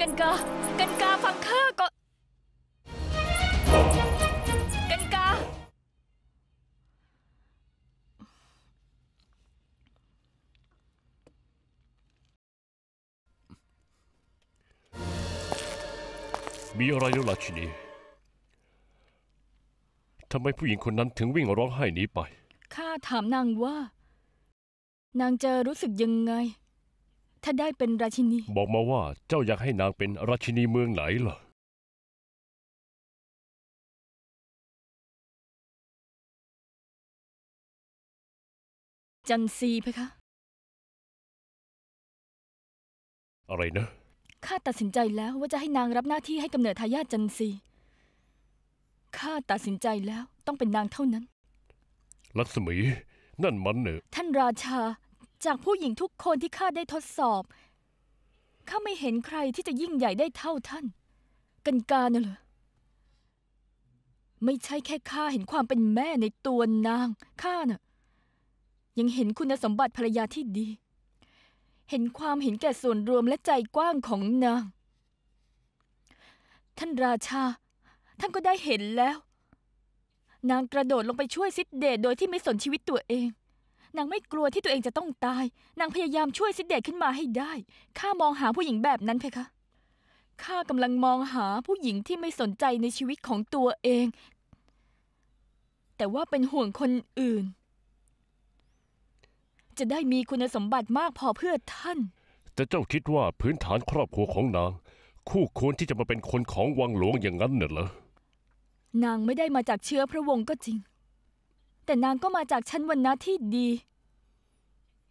กันกา กันกาฟังข้าก่อนกันกา มีอะไรหรือราชินี ทำไมผู้หญิงคนนั้นถึงวิ่งร้องไห้หนีไป ข้าถามนางว่า นางจะรู้สึกยังไงถ้าได้เป็นราชินี บอกมาว่าเจ้าอยากให้นางเป็นราชินีเมืองไหนล่ะ จันซีเพคะ อะไรนะ ข้าตัดสินใจแล้วว่าจะให้นางรับหน้าที่ให้กำเนิดทายาทจันซีข้าตัดสินใจแล้วต้องเป็นนางเท่านั้นลักษมี นั่นมันเนอะท่านราชาจากผู้หญิงทุกคนที่ข้าได้ทดสอบ ข้าไม่เห็นใครที่จะยิ่งใหญ่ได้เท่าท่าน กันกาเนอะเหรอไม่ใช่แค่ข้าเห็นความเป็นแม่ในตัวนาง ข้าน่ะยังเห็นคุณสมบัติภรรยาที่ดี เห็นความเห็นแก่ส่วนรวมและใจกว้างของนาง ท่านราชา ท่านก็ได้เห็นแล้ว นางกระโดดลงไปช่วยซิดเดตโดยที่ไม่สนชีวิตตัวเองนางไม่กลัวที่ตัวเองจะต้องตาย นางพยายามช่วยซิดเดตขึ้นมาให้ได้ ข้ามองหาผู้หญิงแบบนั้นเพคะ ข้ากำลังมองหาผู้หญิงที่ไม่สนใจในชีวิตของตัวเอง แต่ว่าเป็นห่วงคนอื่น จะได้มีคุณสมบัติมากพอเพื่อท่าน แต่เจ้าคิดว่าพื้นฐานครอบครัวของนาง คู่ควรที่จะมาเป็นคนของวังหลวงอย่างนั้นเหรอ นางไม่ได้มาจากเชื้อพระวงศ์ก็จริงแต่นางก็มาจากชั้นวรรณะที่ดี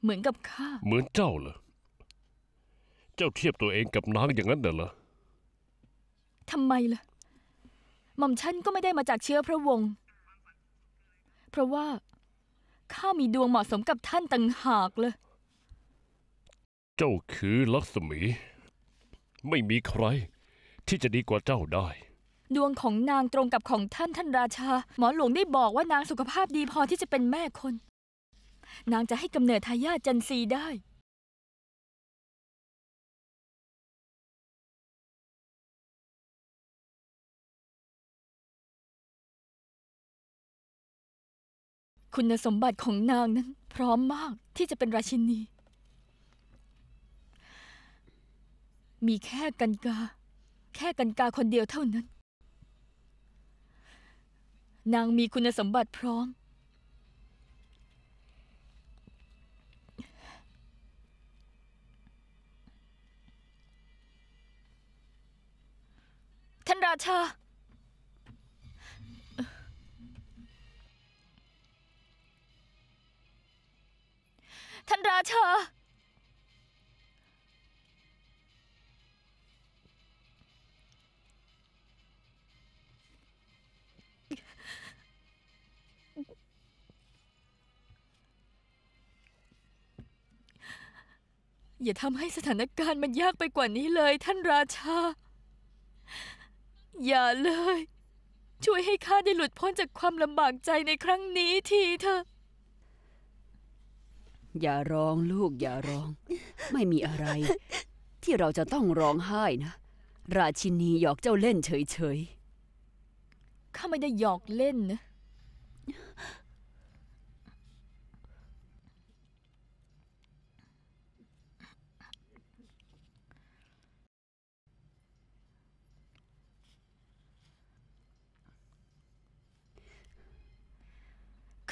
เหมือนกับข้า เหมือนเจ้าเหรอเจ้าเทียบตัวเองกับนางอย่างนั้นเหรอทำไมล่ะหม่อมฉันก็ไม่ได้มาจากเชื้อพระวงศ์เพราะว่าข้ามีดวงเหมาะสมกับท่านต่างหากเลย เจ้าคือลักษมี ไม่มีใครที่จะดีกว่าเจ้าได้ดวงของนางตรงกับของท่านท่านราชาหมอหลวงได้บอกว่านางสุขภาพดีพอที่จะเป็นแม่คน นางจะให้กำเนิดทายาทจันทรีได้ คุณสมบัติของนางนั้นพร้อมมากที่จะเป็นราชินีมีแค่กันกา แค่กันกาคนเดียวเท่านั้นนางมีคุณสมบัติพร้อม ท่านราชาท่านราชาอย่าทำให้สถานการณ์มันยากไปกว่านี้เลย ท่านราชา อย่าเลย ช่วยให้ข้าได้หลุดพ้นจากความลำบากใจในครั้งนี้ทีเถอะ อย่าร้องลูกอย่าร้อง ไม่มีอะไรที่เราจะต้องร้องไห้นะ ราชินีหยอกเจ้าเล่นเฉยๆ ข้าไม่ได้หยอกเล่นนะ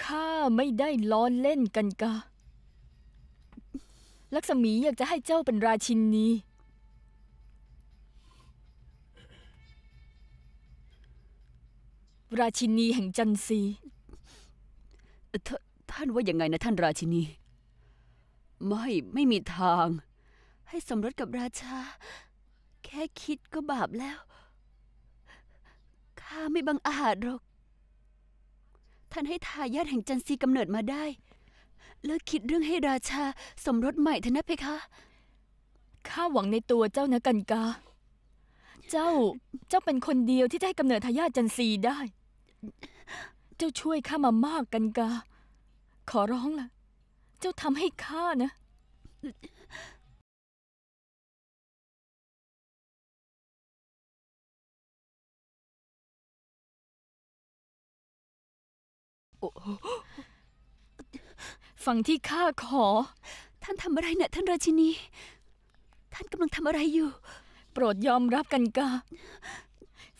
ข้าไม่ได้ล้อเล่นกันกะลักษมีอยากจะให้เจ้าเป็นราชินี ราชินีแห่งจันซีทท่านว่ายังไงนะท่านราชินี ไม่ไม่มีทาง ให้สมรสกับราชา แค่คิดก็บาปแล้ว ข้าไม่บังอาจหรอกท่านให้ทายาทแห่งจันซีกำเนิดมาได้เลิกคิดเรื่องให้ราชาสมรสใหม่เถอะนะเพคะ ข้าหวังในตัวเจ้านะกันกา เจ้า เจ้าเป็นคนเดียวที่จะให้กำเนิดทายาทจันซีได้ เจ้าช่วยข้ามามากกันกา ขอร้องล่ะ เจ้าทำให้ข้านะฟังที่ข้าขอ ท่านทำอะไรเนี่ยท่านราชินี ท่านกำลังทำอะไรอยู่ โปรดยอมรับกันกา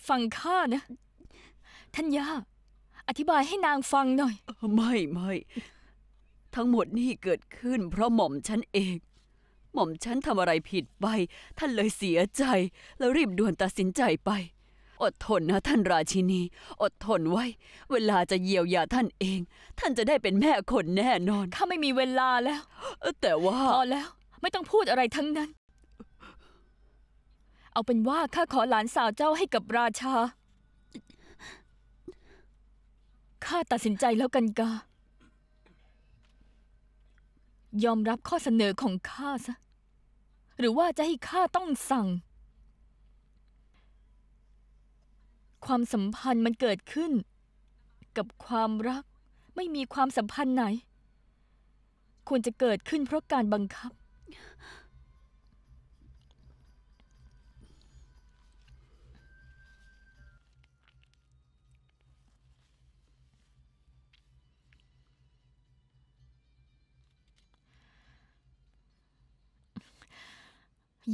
ฟังข้านะ ท่านยาอธิบายให้นางฟังหน่อย ไม่ไม่ทั้งหมดนี่เกิดขึ้นเพราะหม่อมฉันเอง หม่อมฉันทำอะไรผิดไป ท่านเลยเสียใจ แล้วรีบด่วนตัดสินใจไปอดทนนะท่านราชินี อดทนไว้ เวลาจะเยียวยาท่านเอง ท่านจะได้เป็นแม่คนแน่นอนข้าไม่มีเวลาแล้วแต่ว่าพอแล้ว ไม่ต้องพูดอะไรทั้งนั้น เอาเป็นว่าข้าขอหลานสาวเจ้าให้กับราชาข้าตัดสินใจแล้วกันกายอมรับข้อเสนอของข้าซะหรือว่าจะให้ข้าต้องสั่งความสัมพันธ์มันเกิดขึ้น กับความรักไม่มีความสัมพันธ์ไหน ควรจะเกิดขึ้นเพราะการบังคับ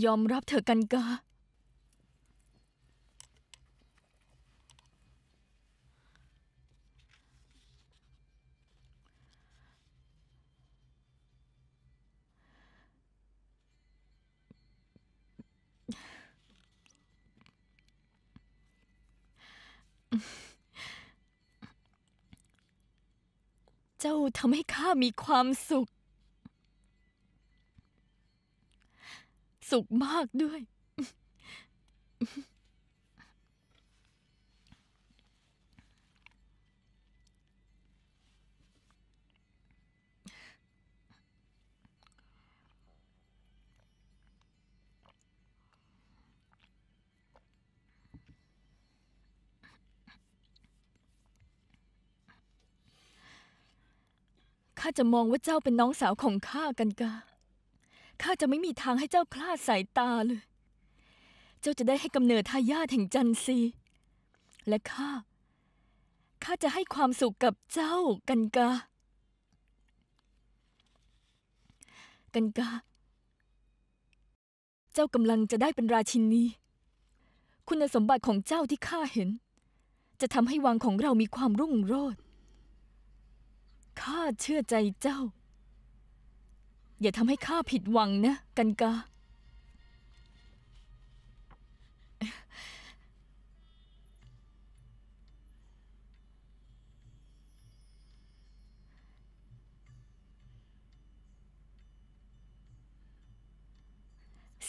ยอมรับเธอกันกาทำให้ข้ามีความสุข สุขมากด้วยข้าจะมองว่าเจ้าเป็นน้องสาวของข้ากันกา ข้าจะไม่มีทางให้เจ้าคลาดสายตาเลย เจ้าจะได้ให้กำเนิดทายาทแห่งจันทรีและข้า ข้าจะให้ความสุขกับเจ้ากันกา กันกาเจ้ากำลังจะได้เป็นราชินี คุณสมบัติของเจ้าที่ข้าเห็น จะทำให้วังของเรามีความรุ่งโรจน์ข้าเชื่อใจเจ้า อย่าทำให้ข้าผิดหวังนะ กันกา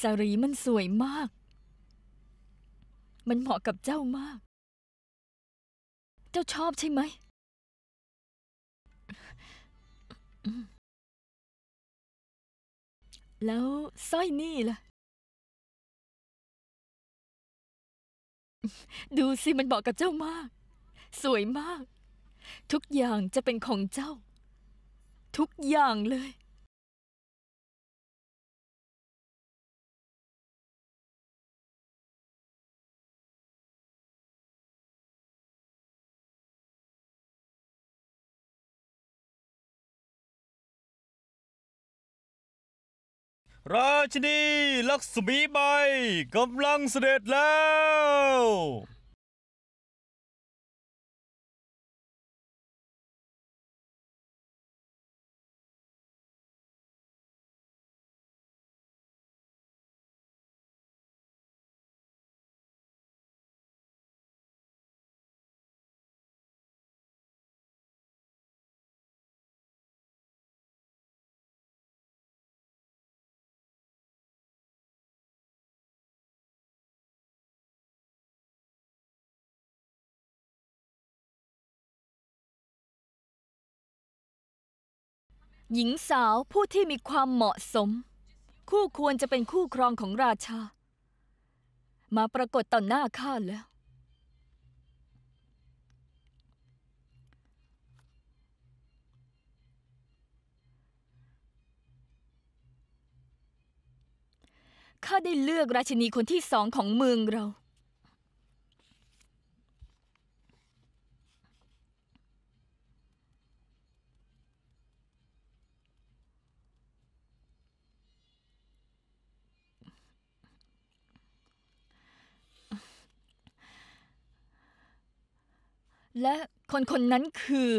สารีมันสวยมาก มันเหมาะกับเจ้ามาก เจ้าชอบใช่ไหมแล้วสร้อยนี่ล่ะ ดูสิ มันเหมาะกับเจ้ามาก สวยมาก ทุกอย่างจะเป็นของเจ้า ทุกอย่างเลยราชินีลักษมีใบกำลังเสด็จแล้วหญิงสาว ผู้ที่มีความเหมาะสม คู่ควรจะเป็นคู่ครองของราชา มาปรากฏต่อหน้าข้าแล้ว ข้าได้เลือกราชินีคนที่สองของเมืองเราและคนคนนั้นคือ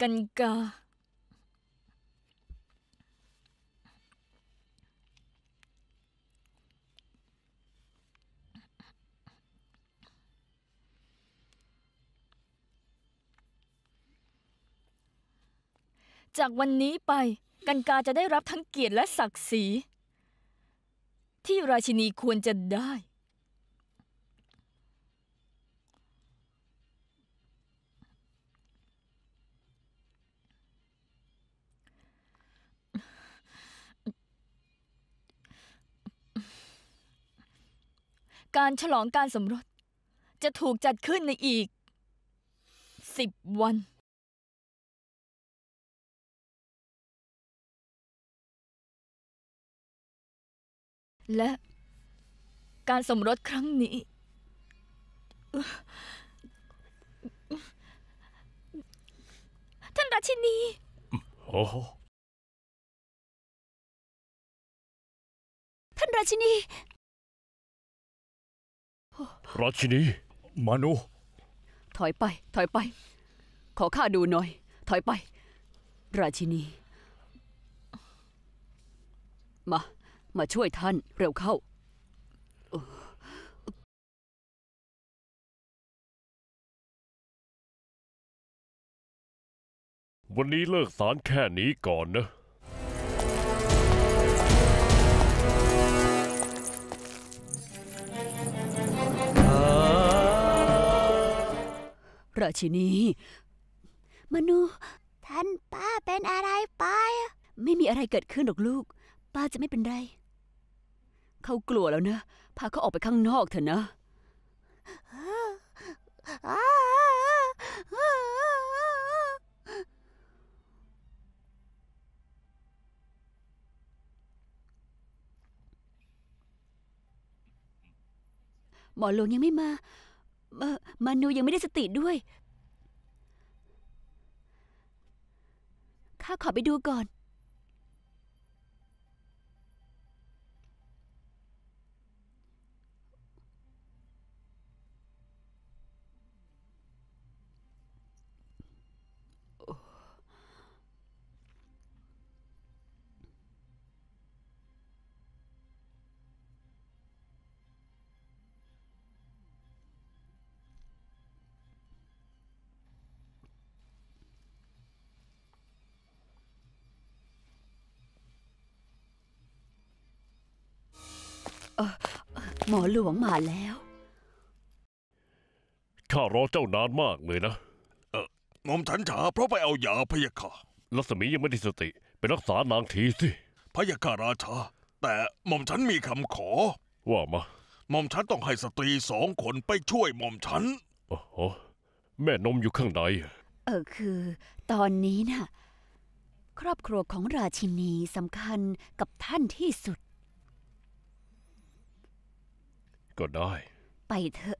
กันกา จากวันนี้ไป กันกาจะได้รับทั้งเกียรติและศักดิ์ศรีที่ราชินีควรจะได้ การฉลองการสมรส จะถูกจัดขึ้นในอีกสิบวันและการสมรสครั้งนี้ ท่านราชินีโอ้ท่านราชินี ราชินี มานุถอยไป ถอยไป ขอข้าดูหน่อย ถอยไป ราชินีมามาช่วยท่านเร็วเข้า วันนี้เลิกสารแค่นี้ก่อนนะ ราชินี มนูท่านป้าเป็นอะไรไป ไม่มีอะไรเกิดขึ้นหรอกลูก ป้าจะไม่เป็นไรเขากลัวแล้วนะ พาเขาออกไปข้างนอกเถอะนะ หมอหลวงยังไม่มา มานูยังไม่ได้สติด้วย ข้าขอไปดูก่อนหมอหลวงมาแล้ว ข้ารอเจ้านานมากเลยนะ เออหม่อมฉันช๋าเพราะไปเอายาพยาค่ะลัศมียังไม่ได้สติ ไปรักษานางทีสิ พยาคาราชา แต่หม่อมฉันมีคำขอ ว่ามา หม่อมฉันต้องให้สตรีสองคนไปช่วยหม่อมฉันอ๋อแม่นมอยู่ข้างในเออคือ ตอนนี้นะ่ะครอบครัวของราชินีสำคัญกับท่านที่สุดก็ได้ ไปเถอะ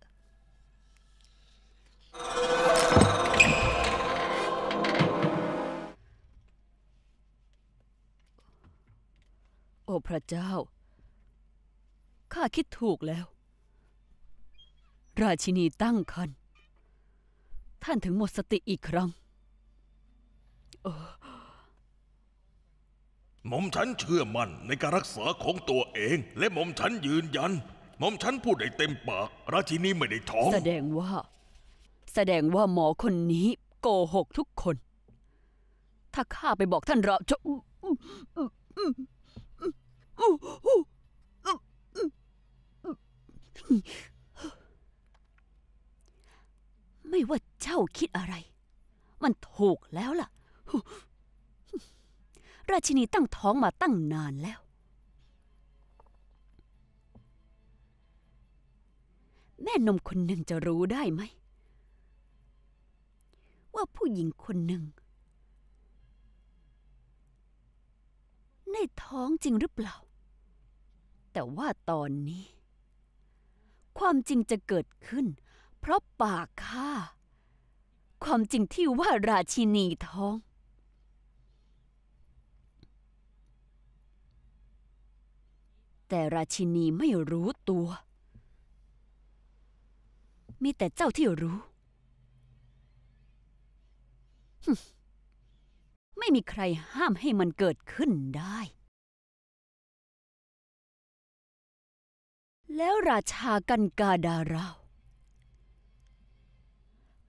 โอ้พระเจ้า ข้าคิดถูกแล้ว ราชินีตั้งคันท่านถึงหมดสติอีกครั้งหม่อมฉันเชื่อมั่นในการรักษาของตัวเอง และหม่อมฉันยืนยันมอมฉันพูดได้เต็มปาก ราชินีไม่ได้ท้อง แสดงว่า แสดงว่าหมอคนนี้โกหกทุกคน ถ้าข้าไปบอกท่านเราจะไม่ว่าเจ้าคิดอะไร มันถูกแล้วล่ะ ราชินีตั้งท้องมาตั้งนานแล้วแม่นมคนหนึ่งจะรู้ได้ไหม ว่าผู้หญิงคนหนึ่ง ในท้องจริงหรือเปล่า แต่ว่าตอนนี้ ความจริงจะเกิดขึ้นเพราะปากข้าความจริงที่ว่าราชินีท้อง แต่ราชินีไม่รู้ตัวมีแต่เจ้าที่รู้ ไม่มีใครห้ามให้มันเกิดขึ้นได้ แล้วราชากันกาดารา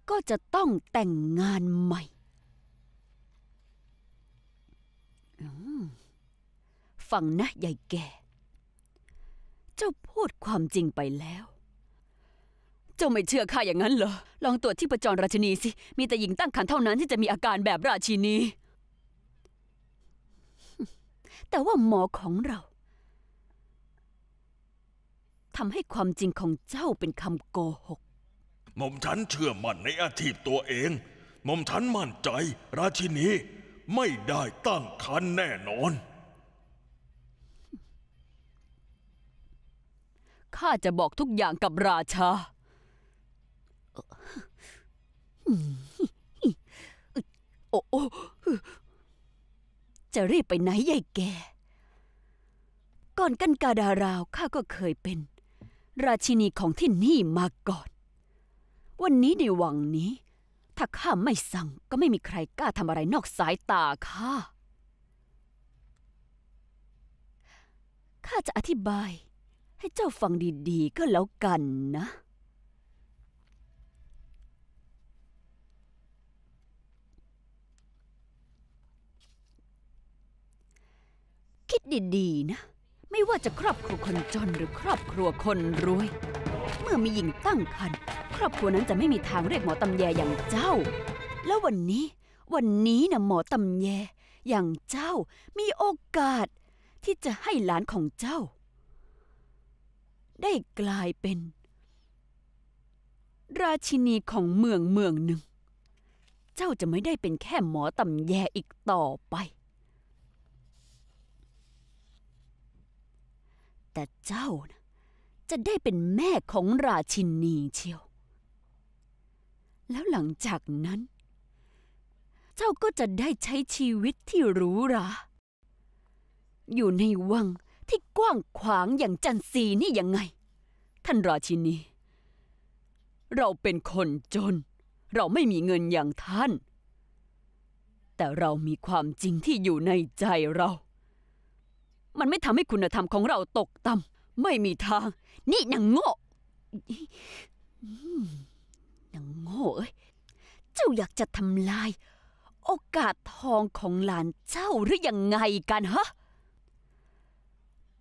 ก็จะต้องแต่งงานใหม่ ฟังนะยายแก่ เจ้าพูดความจริงไปแล้วเจ้าไม่เชื่อข้าอย่างนั้นเหรอ ลองตรวจที่ประจรราชนีสิ มีแต่หญิงตั้งครรภ์เท่านั้น ที่จะมีอาการแบบราชินี แต่ว่าหมอของเราทำให้ความจริงของเจ้าเป็นคำโกหก หม่อมฉันเชื่อมั่นในอาชีพตัวเอง หม่อมฉันมั่นใจ ราชินีไม่ได้ตั้งครรภ์แน่นอน ข้าจะบอกทุกอย่างกับราชาโอ้โอจะรีบไปไหนใหญ่แก ก่อนกันกาดาราว ข้าก็เคยเป็น ราชินีของที่นี่มาก่อน วันนี้ในวังนี้ ถ้าข้าไม่สั่งก็ไม่มีใครกล้าทำอะไรนอกสายตาข้า ข้าจะอธิบายให้เจ้าฟังดีๆก็แล้วกันนะคิดดีๆนะ ไม่ว่าจะครอบครัวคนจนหรือครอบครัวคนรวย เมื่อมีหญิงตั้งครรภ์ครอบครัวนั้นจะไม่มีทางเรียกหมอตำแยอย่างเจ้า แล้ววันนี้วันนี้นะหมอตำแยอย่างเจ้า มีโอกาส ที่จะให้หลานของเจ้า ได้กลายเป็น ราชินีของเมืองเมืองหนึ่ง เจ้าจะไม่ได้เป็นแค่หมอตำแยอีกต่อไปแต่เจ้านะจะได้เป็นแม่ของราชินีเชียว แล้วหลังจากนั้น เจ้าก็จะได้ใช้ชีวิตที่หรูหราอยู่ในวังที่กว้างขวางอย่างจันซีนี่ยังไง ท่านราชินี เราเป็นคนจน เราไม่มีเงินอย่างท่าน แต่เรามีความจริงที่อยู่ในใจเรามันไม่ทำให้คุณธรรมของเราตกต่ำไม่มีทาง นี่นางโง่นางโง่เอ้ย เจ้าอยากจะทำลาย โอกาสทองของหลานเจ้าหรือยังไงกันฮะ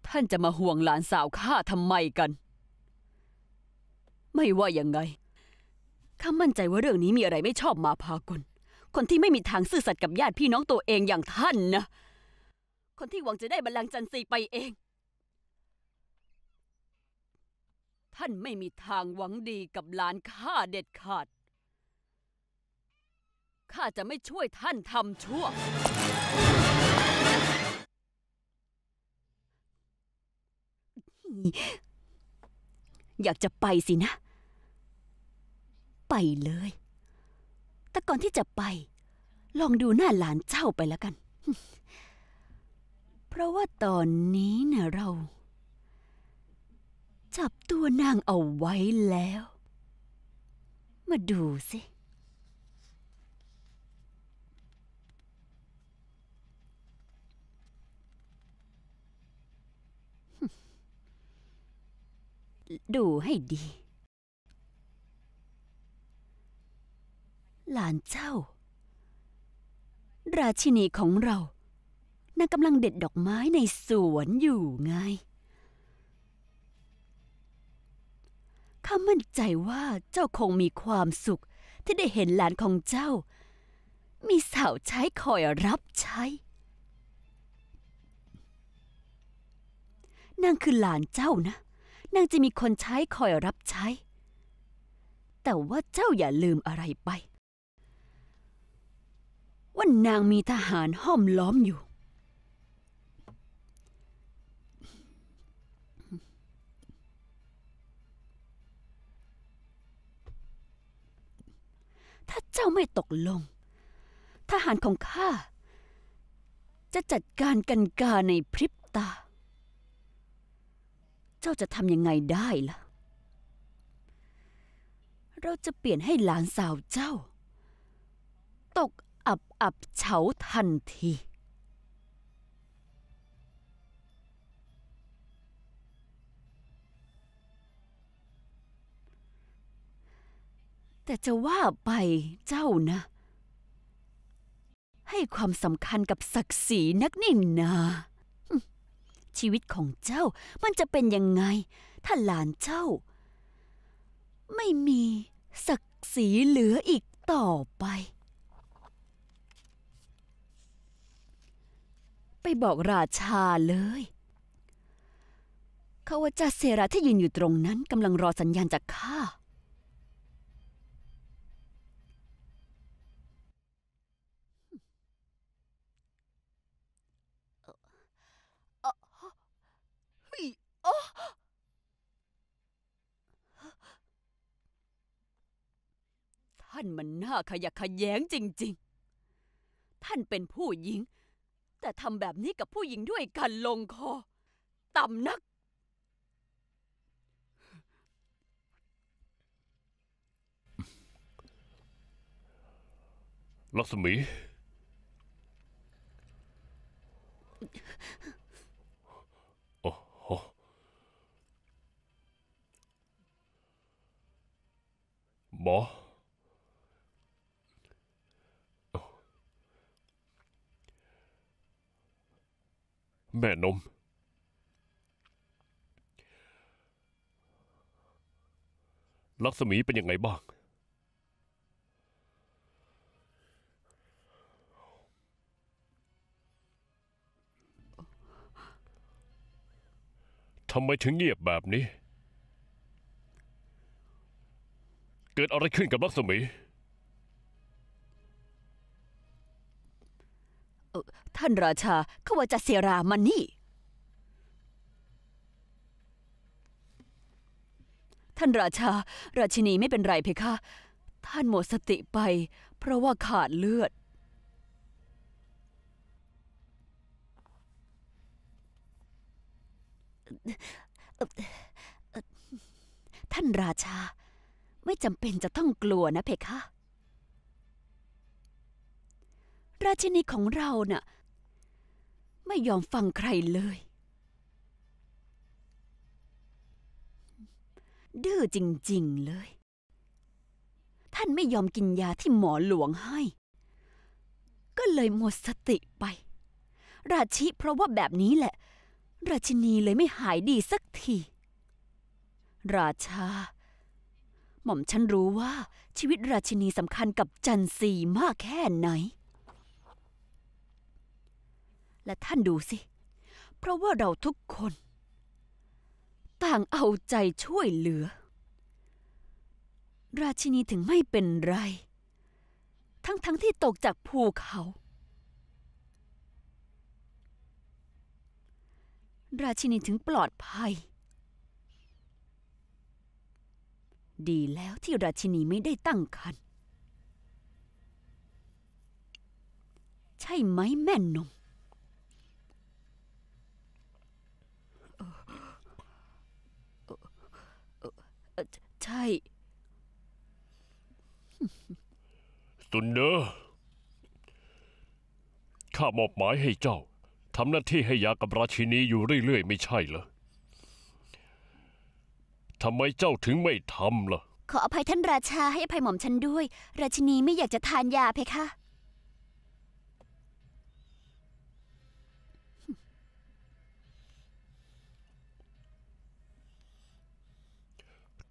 ท่านจะมาห่วงหลานสาวข้าทำไมกัน ไม่ว่ายังไงข้ามั่นใจว่าเรื่องนี้มีอะไรไม่ชอบมาพากล คนที่ไม่มีทางซื่อสัตย์กับญาติพี่น้องตัวเองอย่างท่านนะคนที่หวังจะได้บัลลังก์จันทรีไปเอง ท่านไม่มีทางหวังดีกับหลานข้าเด็ดขาด ข้าจะไม่ช่วยท่านทำชั่ว อยากจะไปสินะ ไปเลย แต่ก่อนที่จะไป ลองดูหน้าหลานเจ้าไปแล้วกันเพราะว่าตอนนี้นะเรา จับตัวนางเอาไว้แล้ว มาดูสิ ดูให้ดี หลานเจ้า ราชินีของเราางกำลังเด็ดดอกไม้ในสวนอยู่ไงข้ามั่นใจว่าเจ้าคงมีความสุข ที่ได้เห็นหลานของเจ้า มีสาวใช้คอยรับใช้ นางคือหลานเจ้านะ นางจะมีคนใช้คอยรับใช้ แต่ว่าเจ้าอย่าลืมอะไรไปว่านางมีทหารห้อมล้อมอยู่ถ้าเจ้าไม่ตกลง ทหารของข้าจะจัดการกันกาในพริบตา เจ้าจะทำยังไงได้ล่ะ เราจะเปลี่ยนให้หลานสาวเจ้าตกอับอับเฉาทันทีแต่จะว่าไปเจ้านะ ให้ความสำคัญกับศักดิ์ศรีนักนิ่นาชีวิตของเจ้ามันจะเป็นยังไง ถ้าหลานเจ้าไม่มีศักดิ์ศรีเหลืออีกต่อไป ไปบอกราชาเลย เขาว่าจ่าเซราที่ยืนอยู่ตรงนั้นกำลังรอสัญญาณจากข้าท่านมันน่าขยะขยแยงจริง ๆ ท่านเป็นผู้หญิง แต่ทำแบบนี้กับผู้หญิงด้วยกันลงคอ ต่ำนักลักษมีหมอแม่นมลักษมีเป็นยังไงบ้างทำไมถึงเงียบแบบนี้เกิดอะไรขึ้นกับลักษมีท่านราชาขวาจะเสรามันนี่ ท่านราชา ราชินีไม่เป็นไรเพคะ ท่านหมดสติไป เพราะว่าขาดเลือด ท่านราชาไม่จำเป็นจะต้องกลัวนะเพคะ ราชินีของเรานะ่ะ ไม่ยอมฟังใครเลย ดื้อจริงๆเลย ท่านไม่ยอมกินยาที่หมอหลวงให้ ก็เลยหมดสติไป ราชิเพราะว่าแบบนี้แหละ ราชินีเลยไม่หายดีสักที ราชาหม่อมฉันรู้ว่าชีวิตราชินีสำคัญกับจันซีมากแค่ไหน และท่านดูสิ เพราะว่าเราทุกคน ต่างเอาใจช่วยเหลือ ราชินีถึงไม่เป็นไร ทั้งๆทที่ตกจากภูเขา ราชินีถึงปลอดภัยดีแล้วที่ราชินีไม่ได้ตั้งครรภ์ใช่ไหมแม่นมใช่ สุนเนอข้ามอบหมายให้เจ้าทำหน้าที่ให้ยากับราชินีอยู่เรื่อย ๆ ไม่ใช่เหรอทำไมเจ้าถึงไม่ทำล่ะ ขออภัยท่านราชาให้อภัยหม่อมฉันด้วย ราชินีไม่อยากจะท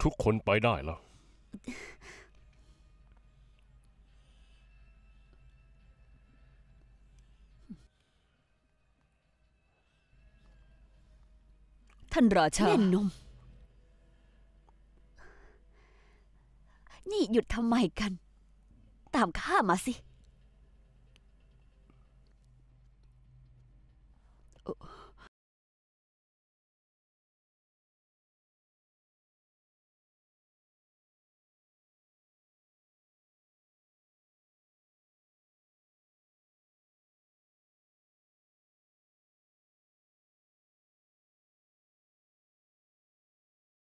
านยาเพคะ ทุกคนไปได้แล้วท่านราชาแม่นมนี่หยุดทำไมกัน ตามข้ามาสิ